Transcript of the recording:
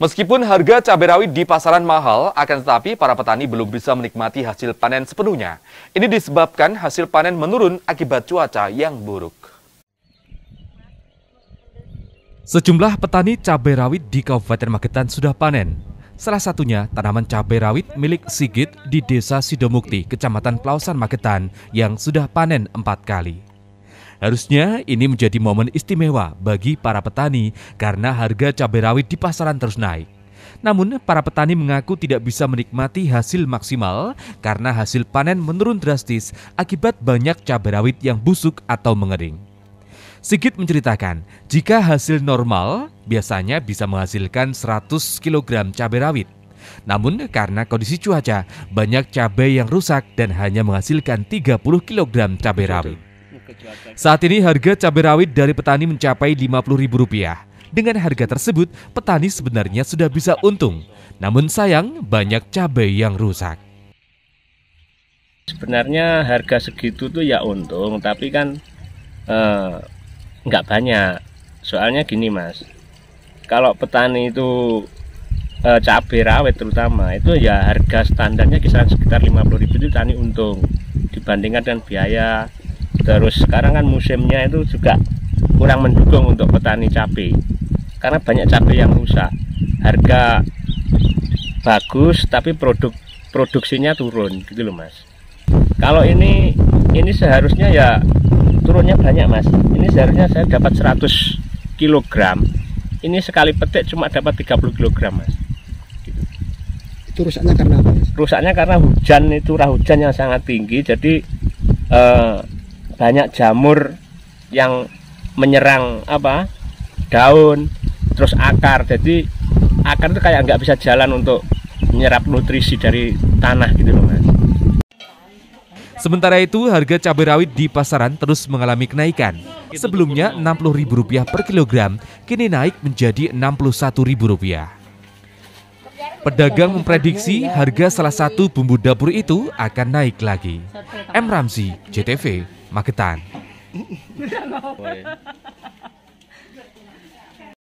Meskipun harga cabai rawit di pasaran mahal, akan tetapi para petani belum bisa menikmati hasil panen sepenuhnya. Ini disebabkan hasil panen menurun akibat cuaca yang buruk. Sejumlah petani cabai rawit di Kabupaten Magetan sudah panen. Salah satunya tanaman cabai rawit milik Sigit di Desa Sidomukti, Kecamatan Plausan Magetan yang sudah panen empat kali. Harusnya ini menjadi momen istimewa bagi para petani karena harga cabai rawit di pasaran terus naik. Namun, para petani mengaku tidak bisa menikmati hasil maksimal karena hasil panen menurun drastis akibat banyak cabai rawit yang busuk atau mengering. Sigit menceritakan, jika hasil normal, biasanya bisa menghasilkan 100 kg cabai rawit. Namun karena kondisi cuaca, banyak cabai yang rusak dan hanya menghasilkan 30 kg cabai rawit. Saat ini harga cabai rawit dari petani mencapai Rp50.000. Dengan harga tersebut, petani sebenarnya sudah bisa untung. Namun sayang, banyak cabai yang rusak. Sebenarnya harga segitu tuh ya untung, tapi kan eh, banyak. Soalnya gini mas, kalau petani itu eh, cabai rawit terutama itu ya harga standarnya kisaran sekitar 50.000 itu petani untung dibandingkan dengan biaya terus sekarang kan musimnya itu juga kurang mendukung untuk petani cabai karena banyak cabai yang rusak harga bagus tapi produk produksinya turun gitu loh mas kalau ini ini seharusnya ya turunnya banyak mas ini seharusnya saya dapat 100 kg ini sekali petik cuma dapat 30 kg mas gitu. itu rusaknya karena apa mas? rusaknya karena hujan itu curah hujan yang sangat tinggi jadi eh, banyak jamur yang menyerang apa daun terus akar jadi akar itu kayak nggak bisa jalan untuk menyerap nutrisi dari tanah gitu loh mas. Sementara itu harga cabai rawit di pasaran terus mengalami kenaikan. Sebelumnya Rp60.000 per kilogram, kini naik menjadi Rp61.000. Pedagang memprediksi harga salah satu bumbu dapur itu akan naik lagi. M. Ramzi, JTV, Magetan.